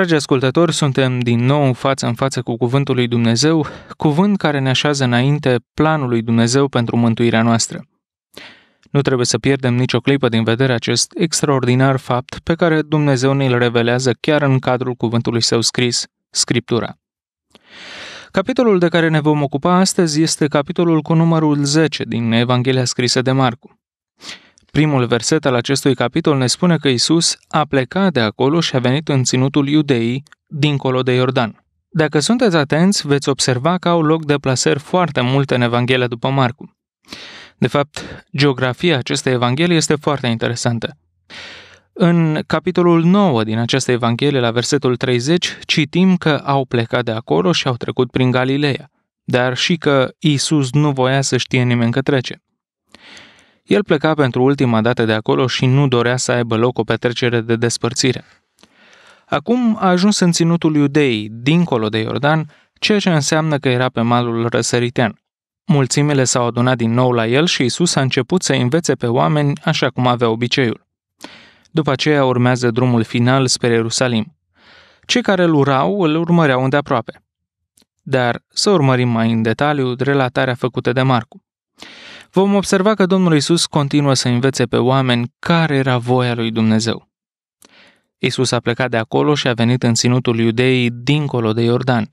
Dragi ascultători, suntem din nou față în față cu Cuvântul lui Dumnezeu, cuvânt care ne așează înainte planul lui Dumnezeu pentru mântuirea noastră. Nu trebuie să pierdem nicio clipă din vedere acest extraordinar fapt pe care Dumnezeu ne-l revelează chiar în cadrul cuvântului său scris, Scriptura. Capitolul de care ne vom ocupa astăzi este capitolul cu numărul 10 din Evanghelia scrisă de Marcu. Primul verset al acestui capitol ne spune că Isus a plecat de acolo și a venit în ținutul iudeii, dincolo de Iordan. Dacă sunteți atenți, veți observa că au loc deplasări foarte multe în Evanghelia după Marcu. De fapt, geografia acestei evanghelii este foarte interesantă. În capitolul 9 din această evanghelie, la versetul 30, citim că au plecat de acolo și au trecut prin Galileea, dar și că Isus nu voia să știe nimeni că trece. El pleca pentru ultima dată de acolo și nu dorea să aibă loc o petrecere de despărțire. Acum a ajuns în ținutul iudeii, dincolo de Iordan, ceea ce înseamnă că era pe malul răsăritean. Mulțimile s-au adunat din nou la el și Isus a început să învețe pe oameni așa cum avea obiceiul. După aceea urmează drumul final spre Ierusalim. Cei care îl urau îl urmăreau îndeaproape. Dar să urmărim mai în detaliu relatarea făcută de Marcu vom observa că Domnul Isus continuă să învețe pe oameni care era voia lui Dumnezeu. Isus a plecat de acolo și a venit în ținutul iudeii dincolo de Iordan.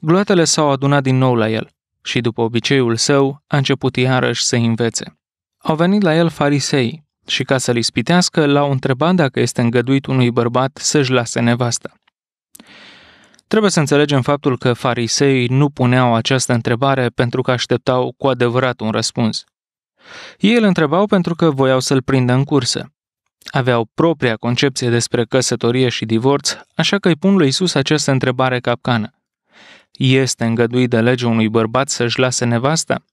Gloatele s-au adunat din nou la el și, după obiceiul său, a început iarăși să învețe. Au venit la el farisei și, ca să-l ispitească, l-au întrebat dacă este îngăduit unui bărbat să-și lase nevasta. Trebuie să înțelegem faptul că fariseii nu puneau această întrebare pentru că așteptau cu adevărat un răspuns. Ei îl întrebau pentru că voiau să-l prindă în cursă. Aveau propria concepție despre căsătorie și divorț, așa că îi pun lui Isus această întrebare capcană. Este îngăduit de lege unui bărbat să-și lase nevasta?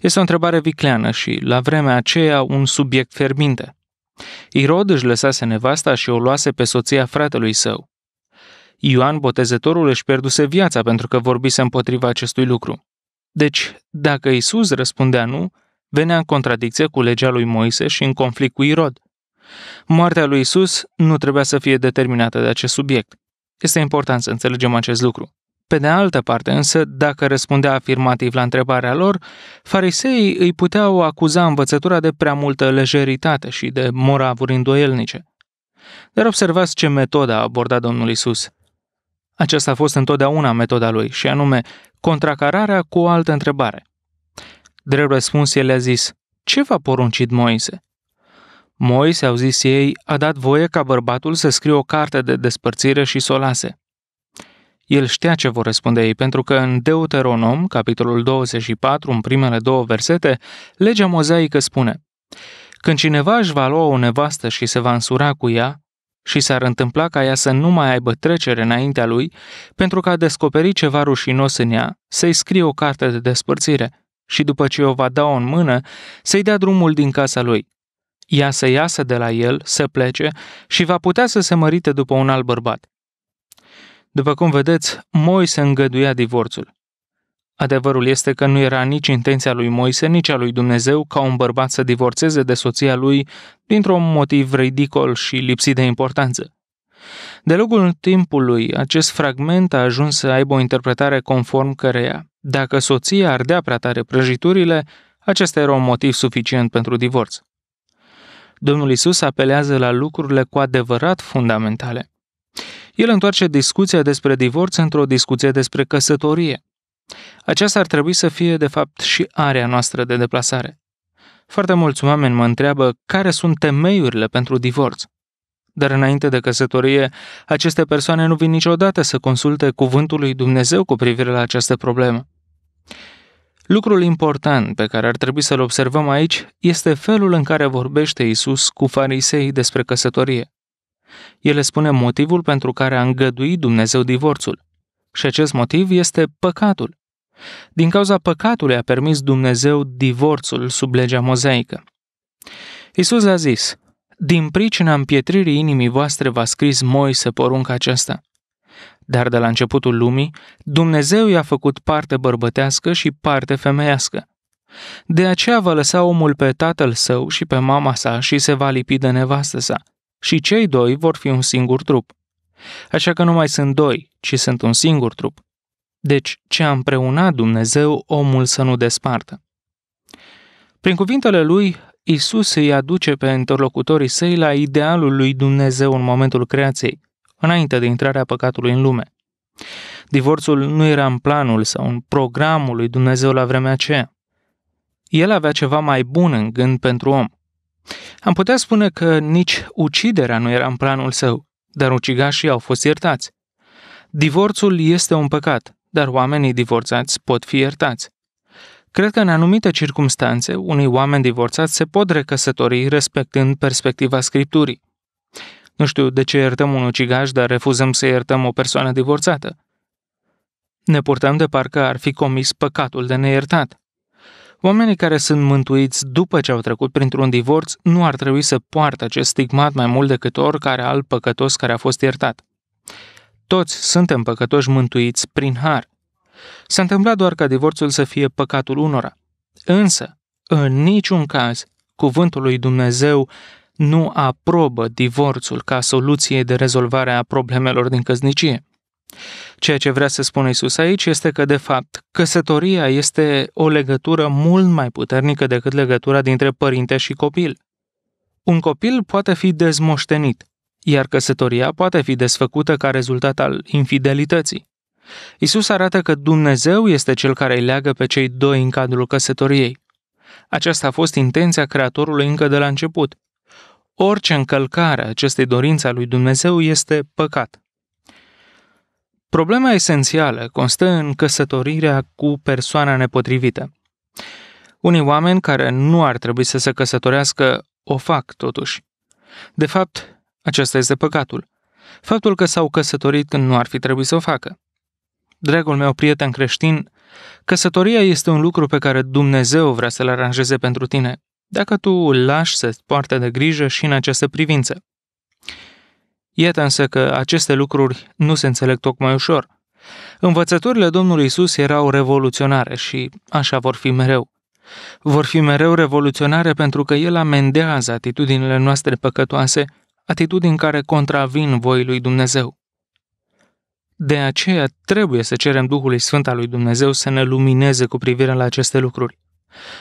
Este o întrebare vicleană și, la vremea aceea, un subiect ferminte. Irod își lăsase nevasta și o luase pe soția fratelui său. Ioan Botezătorul își pierduse viața pentru că vorbise împotriva acestui lucru. Deci, dacă Isus răspundea nu, venea în contradicție cu legea lui Moise și în conflict cu Irod. Moartea lui Isus nu trebuia să fie determinată de acest subiect. Este important să înțelegem acest lucru. Pe de altă parte, însă, dacă răspundea afirmativ la întrebarea lor, fariseii îi puteau acuza învățătura de prea multă lejeritate și de moravuri îndoielnice. Dar observați ce metodă a abordat Domnul Isus – aceasta a fost întotdeauna metoda lui, și anume contracararea cu o altă întrebare. Drept răspuns, el a zis, ce v-a poruncit Moise? Moise, au zis ei, a dat voie ca bărbatul să scrie o carte de despărțire și să o lase. El știa ce vor răspunde ei, pentru că în Deuteronom, capitolul 24, în primele două versete, legea mozaică spune Când cineva își va lua o nevastă și se va însura cu ea, și s-ar întâmpla ca ea să nu mai aibă trecere înaintea lui pentru că a descoperit ceva rușinos în ea, să-i scrie o carte de despărțire și după ce o va da-o în mână, să-i dea drumul din casa lui. Ea să iasă de la el, să plece și va putea să se mărite după un alt bărbat. După cum vedeți, Moi se îngăduia divorțul. Adevărul este că nu era nici intenția lui Moise, nici a lui Dumnezeu ca un bărbat să divorțeze de soția lui dintr-un motiv ridicol și lipsit de importanță. De lungul timpului, acest fragment a ajuns să aibă o interpretare conform căreia, dacă soția ardea prea tare prăjiturile, acesta era un motiv suficient pentru divorț. Domnul Isus apelează la lucrurile cu adevărat fundamentale. El întoarce discuția despre divorț într-o discuție despre căsătorie. Aceasta ar trebui să fie, de fapt, și area noastră de deplasare. Foarte mulți oameni mă întreabă care sunt temeiurile pentru divorț. Dar înainte de căsătorie, aceste persoane nu vin niciodată să consulte cuvântul lui Dumnezeu cu privire la această problemă. Lucrul important pe care ar trebui să-l observăm aici este felul în care vorbește Isus cu fariseii despre căsătorie. El le spune motivul pentru care a îngăduit Dumnezeu divorțul. Și acest motiv este păcatul. Din cauza păcatului a permis Dumnezeu divorțul sub legea mozaică. Isus a zis, din pricina împietririi inimii voastre v-a scris Moise porunca aceasta. Dar de la începutul lumii, Dumnezeu i-a făcut parte bărbătească și parte femeiască. De aceea va lăsa omul pe tatăl său și pe mama sa și se va lipi de nevastă sa. Și cei doi vor fi un singur trup. Așa că nu mai sunt doi, ci sunt un singur trup. Deci, ce a împreunat Dumnezeu, omul să nu despartă. Prin cuvintele lui, Isus îi aduce pe interlocutorii săi la idealul lui Dumnezeu în momentul creației, înainte de intrarea păcatului în lume. Divorțul nu era în planul sau în programul lui Dumnezeu la vremea aceea. El avea ceva mai bun în gând pentru om. Am putea spune că nici uciderea nu era în planul său, dar ucigașii au fost iertați. Divorțul este un păcat, dar oamenii divorțați pot fi iertați. Cred că în anumite circumstanțe, unii oameni divorțați se pot recăsători respectând perspectiva Scripturii. Nu știu de ce iertăm un ucigaș, dar refuzăm să iertăm o persoană divorțată. Ne purtăm de parcă ar fi comis păcatul de neiertat. Oamenii care sunt mântuiți după ce au trecut printr-un divorț nu ar trebui să poartă acest stigmat mai mult decât oricare alt păcătos care a fost iertat. Toți suntem păcătoși mântuiți prin har. S-a întâmplat doar ca divorțul să fie păcatul unora. Însă, în niciun caz, cuvântul lui Dumnezeu nu aprobă divorțul ca soluție de rezolvare a problemelor din căznicie. Ceea ce vrea să spună Isus aici este că, de fapt, căsătoria este o legătură mult mai puternică decât legătura dintre părinte și copil. Un copil poate fi dezmoștenit, iar căsătoria poate fi desfăcută ca rezultat al infidelității. Isus arată că Dumnezeu este cel care îi leagă pe cei doi în cadrul căsătoriei. Aceasta a fost intenția Creatorului încă de la început. Orice încălcare a acestei dorințe a lui Dumnezeu este păcat. Problema esențială constă în căsătorirea cu persoana nepotrivită. Unii oameni care nu ar trebui să se căsătorească o fac totuși. De fapt, acesta este păcatul. Faptul că s-au căsătorit când nu ar fi trebuit să o facă. Dragul meu prieten creștin, căsătoria este un lucru pe care Dumnezeu vrea să-l aranjeze pentru tine, dacă tu îl lași să-ți poarte de grijă și în această privință. Iată însă că aceste lucruri nu se înțeleg tocmai ușor. Învățăturile Domnului Isus erau revoluționare și așa vor fi mereu. Vor fi mereu revoluționare pentru că El amendează atitudinile noastre păcătoase atitudini care contravin voii lui Dumnezeu. De aceea trebuie să cerem Duhului Sfânt al lui Dumnezeu să ne lumineze cu privire la aceste lucruri.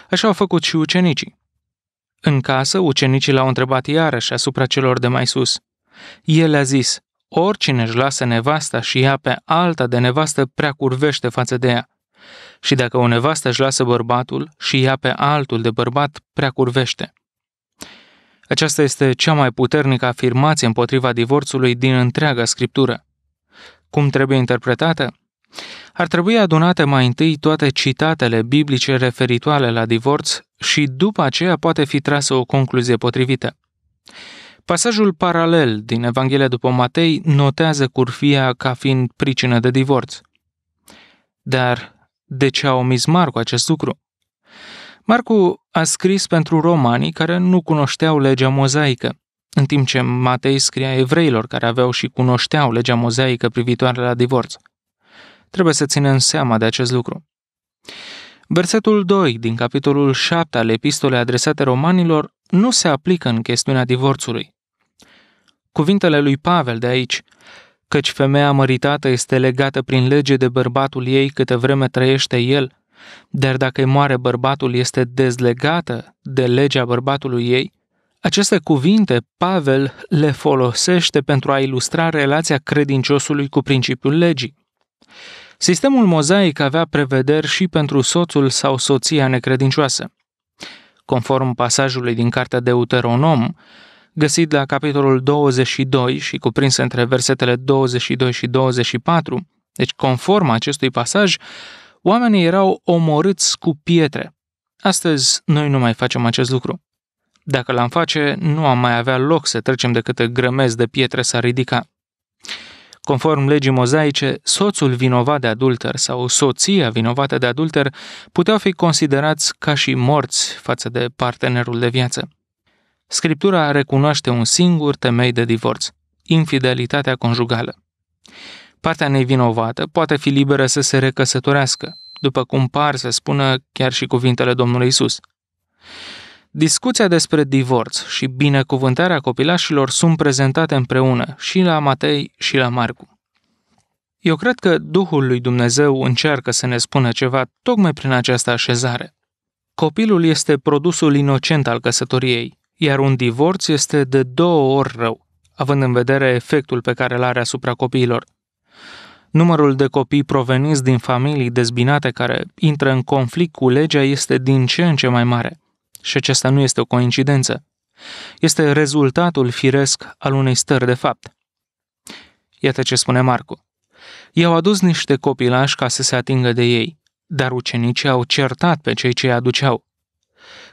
Așa au făcut și ucenicii. În casă, ucenicii l-au întrebat iarăși asupra celor de mai sus. El a zis, oricine își lasă nevasta și ia pe alta de nevastă prea curvește față de ea. Și dacă o nevastă își lasă bărbatul și ia pe altul de bărbat, prea curvește. Aceasta este cea mai puternică afirmație împotriva divorțului din întreaga scriptură. Cum trebuie interpretată? Ar trebui adunate mai întâi toate citatele biblice referitoare la divorț și după aceea poate fi trasă o concluzie potrivită. Pasajul paralel din Evanghelia după Matei notează curfia ca fiind pricină de divorț. Dar de ce a omis Marcu acest lucru? Marcu a scris pentru romanii care nu cunoșteau legea mozaică, în timp ce Matei scria evreilor care aveau și cunoșteau legea mozaică privitoare la divorț. Trebuie să ținem seama de acest lucru. Versetul 2 din capitolul 7 al epistolei adresate romanilor nu se aplică în chestiunea divorțului. Cuvintele lui Pavel de aici, căci femeia măritată este legată prin lege de bărbatul ei câte vreme trăiește el, dar dacă îi moare bărbatul, este dezlegată de legea bărbatului ei. Aceste cuvinte Pavel le folosește pentru a ilustra relația credinciosului cu principiul legii. Sistemul mozaic avea prevederi și pentru soțul sau soția necredincioasă. Conform pasajului din cartea Deuteronom, găsit la capitolul 22 și cuprins între versetele 22 și 24, deci conform acestui pasaj, oamenii erau omorâți cu pietre. Astăzi, noi nu mai facem acest lucru. Dacă l-am face, nu am mai avea loc să trecem de câte grămezi de pietre s-ar ridica. Conform legii mozaice, soțul vinovat de adulter sau soția vinovată de adulter puteau fi considerați ca și morți față de partenerul de viață. Scriptura recunoaște un singur temei de divorț, infidelitatea conjugală. Partea nevinovată poate fi liberă să se recăsătorească, după cum par să spună chiar și cuvintele Domnului Isus. Discuția despre divorț și binecuvântarea copilașilor sunt prezentate împreună și la Matei și la Marcu. Eu cred că Duhul lui Dumnezeu încearcă să ne spună ceva tocmai prin această așezare. Copilul este produsul inocent al căsătoriei, iar un divorț este de două ori rău, având în vedere efectul pe care îl are asupra copiilor – Numărul de copii proveniți din familii dezbinate care intră în conflict cu legea este din ce în ce mai mare. Și acesta nu este o coincidență. Este rezultatul firesc al unei stări de fapt. Iată ce spune Marcu. I-au adus niște copilași ca să se atingă de ei, dar ucenicii au certat pe cei ce îi aduceau.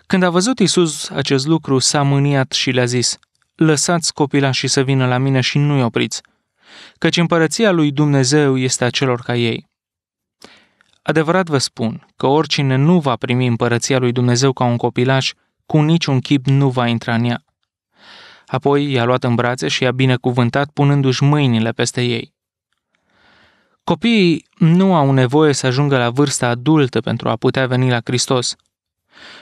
Când a văzut Isus acest lucru, s-a mâniat și le-a zis, Lăsați copilașii să vină la mine și nu-i opriți – căci împărăția lui Dumnezeu este a celor ca ei. Adevărat vă spun că oricine nu va primi împărăția lui Dumnezeu ca un copilaș, cu niciun chip nu va intra în ea. Apoi i-a luat în brațe și i-a binecuvântat punându-și mâinile peste ei. Copiii nu au nevoie să ajungă la vârsta adultă pentru a putea veni la Hristos.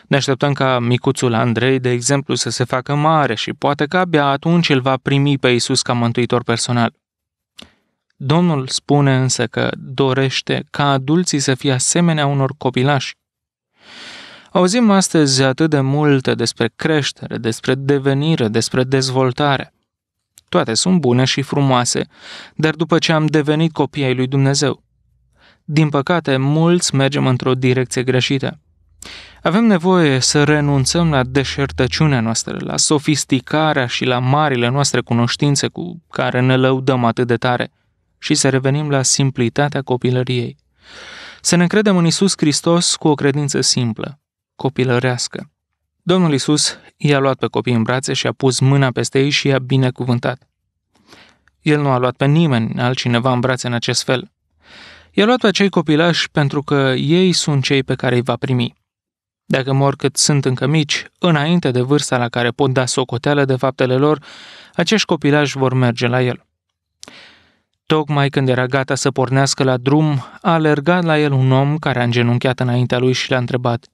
Ne așteptăm ca micuțul Andrei, de exemplu, să se facă mare și poate că abia atunci îl va primi pe Isus ca mântuitor personal. Domnul spune însă că dorește ca adulții să fie asemenea unor copilași. Auzim astăzi atât de multe despre creștere, despre devenire, despre dezvoltare. Toate sunt bune și frumoase, dar după ce am devenit copii ai lui Dumnezeu. Din păcate, mulți mergem într-o direcție greșită. Avem nevoie să renunțăm la deșertăciunea noastră, la sofisticarea și la marile noastre cunoștințe cu care ne lăudăm atât de tare – și să revenim la simplitatea copilăriei. Să ne credem în Isus Hristos cu o credință simplă, copilărească. Domnul Isus i-a luat pe copii în brațe și a pus mâna peste ei și i-a binecuvântat. El nu a luat pe nimeni altcineva în brațe în acest fel. I-a luat pe acei copilași pentru că ei sunt cei pe care îi va primi. Dacă mor cât sunt încă mici, înainte de vârsta la care pot da socoteală de faptele lor, acești copilași vor merge la el. Tocmai când era gata să pornească la drum, a alergat la el un om care a îngenunchiat înaintea lui și l-a întrebat,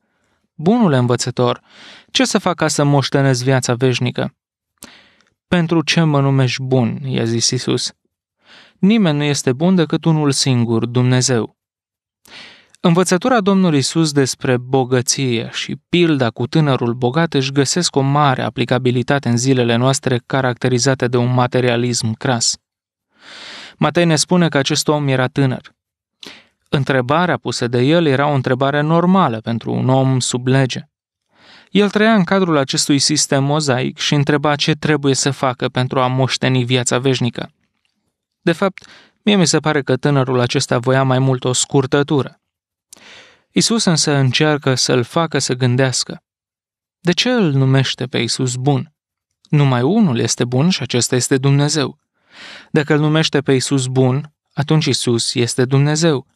Bunule învățător, ce să fac ca să moștenesc viața veșnică? Pentru ce mă numești bun, i-a zis Isus. Nimeni nu este bun decât unul singur, Dumnezeu. Învățătura Domnului Isus despre bogăție și pilda cu tânărul bogat își găsesc o mare aplicabilitate în zilele noastre caracterizate de un materialism cras. Matei ne spune că acest om era tânăr. Întrebarea pusă de el era o întrebare normală pentru un om sub lege. El trăia în cadrul acestui sistem mozaic și întreba ce trebuie să facă pentru a moșteni viața veșnică. De fapt, mie mi se pare că tânărul acesta voia mai mult o scurtătură. Isus însă încearcă să-l facă să gândească. De ce îl numește pe Isus bun? Numai unul este bun și acesta este Dumnezeu. Dacă îl numește pe Isus bun, atunci Isus este Dumnezeu.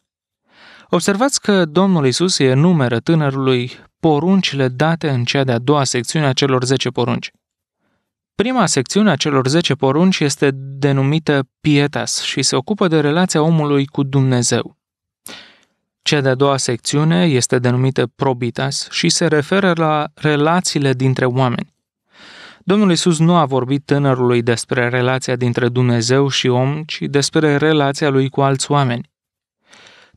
Observați că Domnul Isus îi enumeră tânărului poruncile date în cea de-a doua secțiune a celor 10 porunci. Prima secțiune a celor 10 porunci este denumită Pietas și se ocupă de relația omului cu Dumnezeu. Cea de-a doua secțiune este denumită Probitas și se referă la relațiile dintre oameni. Domnul Isus nu a vorbit tânărului despre relația dintre Dumnezeu și om, ci despre relația lui cu alți oameni.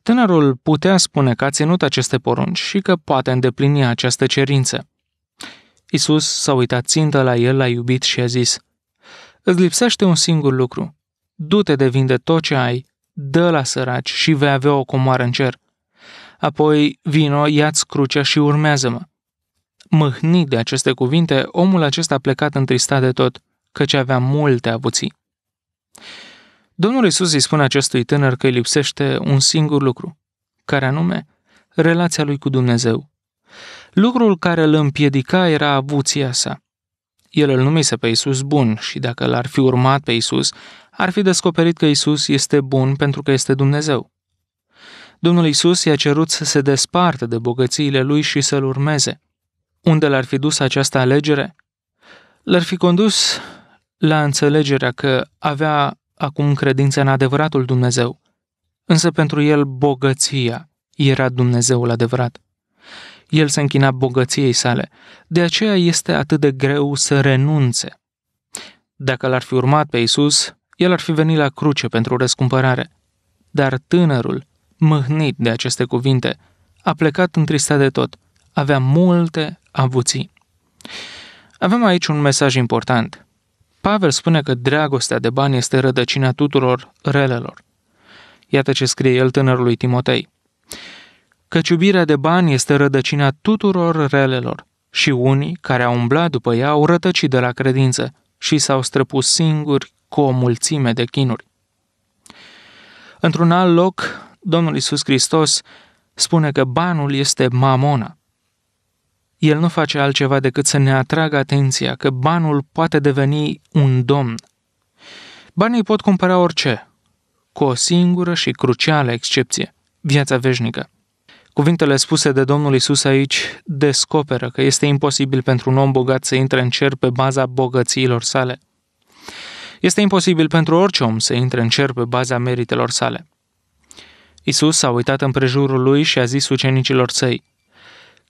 Tânărul putea spune că a ținut aceste porunci și că poate îndeplini această cerință. Isus s-a uitat țintă la el, l-a iubit și a zis, Îți lipsește un singur lucru. Du-te de vinde tot ce ai, dă la săraci și vei avea o comoară în cer. Apoi, vino, ia-ți crucea și urmează-mă. Mâhnit de aceste cuvinte, omul acesta a plecat întristat de tot, căci avea multe avuții. Domnul Isus îi spune acestui tânăr că îi lipsește un singur lucru, care anume, relația lui cu Dumnezeu. Lucrul care îl împiedica era avuția sa. El îl numise pe Isus bun și dacă l-ar fi urmat pe Isus, ar fi descoperit că Isus este bun pentru că este Dumnezeu. Domnul Isus i-a cerut să se despartă de bogățiile lui și să-l urmeze. Unde l-ar fi dus această alegere? L-ar fi condus la înțelegerea că avea acum credință în adevăratul Dumnezeu, însă pentru el bogăția era Dumnezeul adevărat. El se închina bogăției sale, de aceea este atât de greu să renunțe. Dacă l-ar fi urmat pe Isus, el ar fi venit la cruce pentru răscumpărare. Dar tânărul, mâhnit de aceste cuvinte, a plecat întristat de tot. Avea multe avuții. Avem aici un mesaj important. Pavel spune că dragostea de bani este rădăcina tuturor relelor. Iată ce scrie el tânărului Timotei. Căci iubirea de bani este rădăcina tuturor relelor și unii care au umblat după ea au rătăcit de la credință și s-au străpus singuri cu o mulțime de chinuri. Într-un alt loc, Domnul Isus Hristos spune că banul este mamona, el nu face altceva decât să ne atragă atenția că banul poate deveni un domn. Banii pot cumpăra orice, cu o singură și crucială excepție, viața veșnică. Cuvintele spuse de Domnul Isus aici descoperă că este imposibil pentru un om bogat să intre în cer pe baza bogățiilor sale. Este imposibil pentru orice om să intre în cer pe baza meritelor sale. Isus s-a uitat în prejurul lui și a zis ucenicilor săi,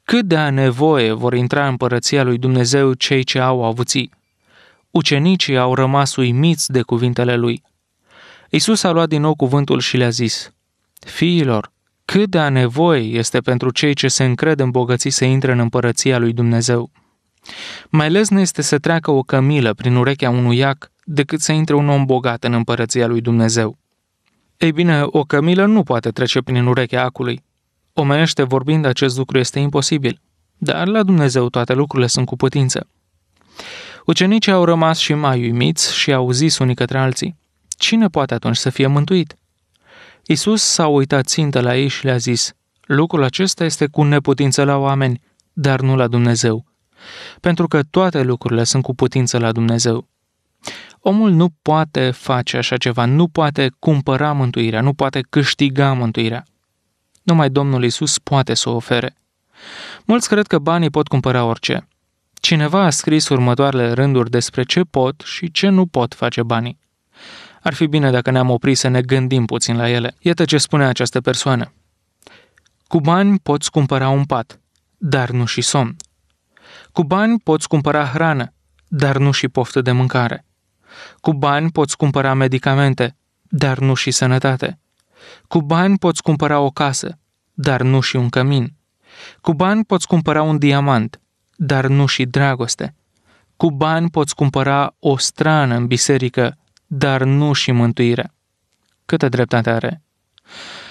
cât de a nevoie vor intra în părăția lui Dumnezeu cei ce au avuții. Ucenicii au rămas uimiți de cuvintele lui. Isus a luat din nou cuvântul și le-a zis, Fiilor, cât de a nevoie este pentru cei ce se încred în bogății să intre în împărăția lui Dumnezeu. Mai nu este să treacă o cămilă prin urechea unui iac decât să intre un om bogat în împărăția lui Dumnezeu. Ei bine, o cămilă nu poate trece prin urechea acului, Omenește vorbind, acest lucru este imposibil, dar la Dumnezeu toate lucrurile sunt cu putință. Ucenicii au rămas și mai uimiți și au zis unii către alții, Cine poate atunci să fie mântuit? Isus s-a uitat țintă la ei și le-a zis, Lucrul acesta este cu neputință la oameni, dar nu la Dumnezeu, pentru că toate lucrurile sunt cu putință la Dumnezeu. Omul nu poate face așa ceva, nu poate cumpăra mântuirea, nu poate câștiga mântuirea. Numai Domnul Isus poate să o ofere. Mulți cred că banii pot cumpăra orice. Cineva a scris următoarele rânduri despre ce pot și ce nu pot face banii. Ar fi bine dacă ne-am oprit să ne gândim puțin la ele. Iată ce spune această persoană. Cu bani poți cumpăra un pat, dar nu și somn. Cu bani poți cumpăra hrană, dar nu și poftă de mâncare. Cu bani poți cumpăra medicamente, dar nu și sănătate. Cu bani poți cumpăra o casă, dar nu și un cămin. Cu bani poți cumpăra un diamant, dar nu și dragoste. Cu bani poți cumpăra o strană în biserică, dar nu și mântuire. Câtă dreptate are?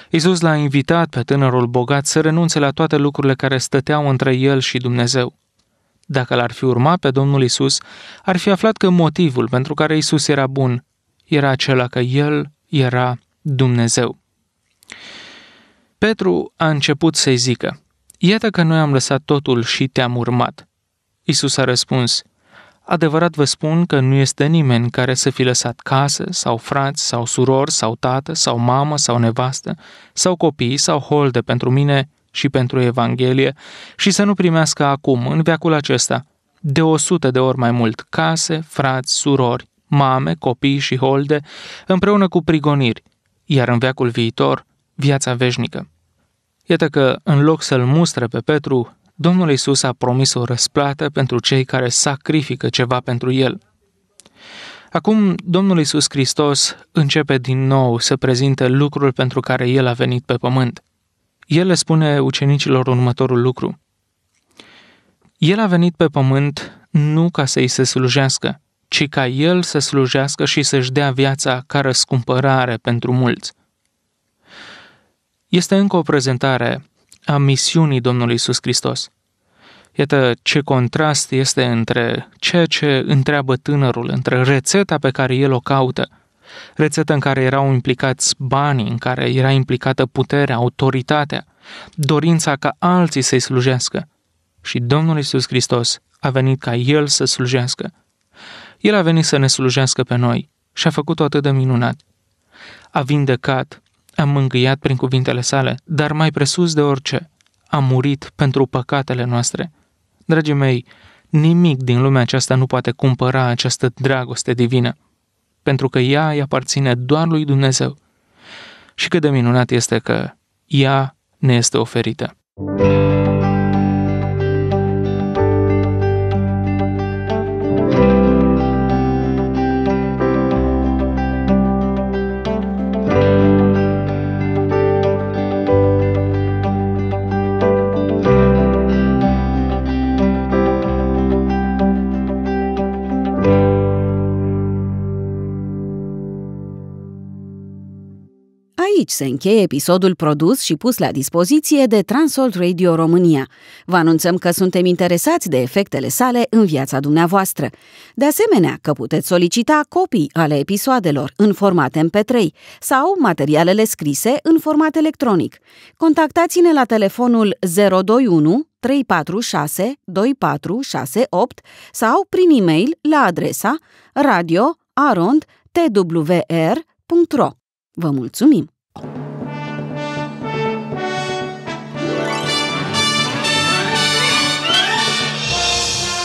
Isus l-a invitat pe tânărul bogat să renunțe la toate lucrurile care stăteau între el și Dumnezeu. Dacă l-ar fi urmat pe Domnul Isus, ar fi aflat că motivul pentru care Isus era bun era acela că el era Dumnezeu. Petru a început să-i zică, Iată că noi am lăsat totul și te-am urmat. Isus a răspuns, Adevărat vă spun că nu este nimeni care să fi lăsat casă, sau frați, sau surori, sau tată, sau mamă, sau nevastă, sau copii, sau holde pentru mine și pentru Evanghelie, și să nu primească acum, în veacul acesta, de o sută de ori mai mult case, frați, surori, mame, copii și holde, împreună cu prigoniri, iar în veacul viitor viața veșnică. Iată că, în loc să-l mustre pe Petru, Domnul Isus a promis o răsplată pentru cei care sacrifică ceva pentru el. Acum, Domnul Isus Hristos începe din nou să prezinte lucrul pentru care el a venit pe pământ. El le spune ucenicilor următorul lucru. El a venit pe pământ nu ca să îi se slujească, ci ca el să slujească și să-și dea viața ca răscumpărare pentru mulți este încă o prezentare a misiunii Domnului Isus Hristos. Iată ce contrast este între ceea ce întreabă tânărul, între rețeta pe care el o caută, rețeta în care erau implicați banii, în care era implicată puterea, autoritatea, dorința ca alții să-i slujească. Și Domnul Isus Hristos a venit ca El să slujească. El a venit să ne slujească pe noi și a făcut-o atât de minunat. A vindecat, am mângâiat prin cuvintele sale, dar mai presus de orice, a murit pentru păcatele noastre. Dragii mei, nimic din lumea aceasta nu poate cumpăra această dragoste divină, pentru că ea îi aparține doar lui Dumnezeu. Și cât de minunat este că ea ne este oferită. Thank se încheie episodul produs și pus la dispoziție de Transworld Radio România. Vă anunțăm că suntem interesați de efectele sale în viața dumneavoastră. De asemenea, că puteți solicita copii ale episoadelor în format MP3 sau materialele scrise în format electronic. Contactați-ne la telefonul 021 346 2468 sau prin e-mail la adresa radio arond twr.ro. Vă mulțumim!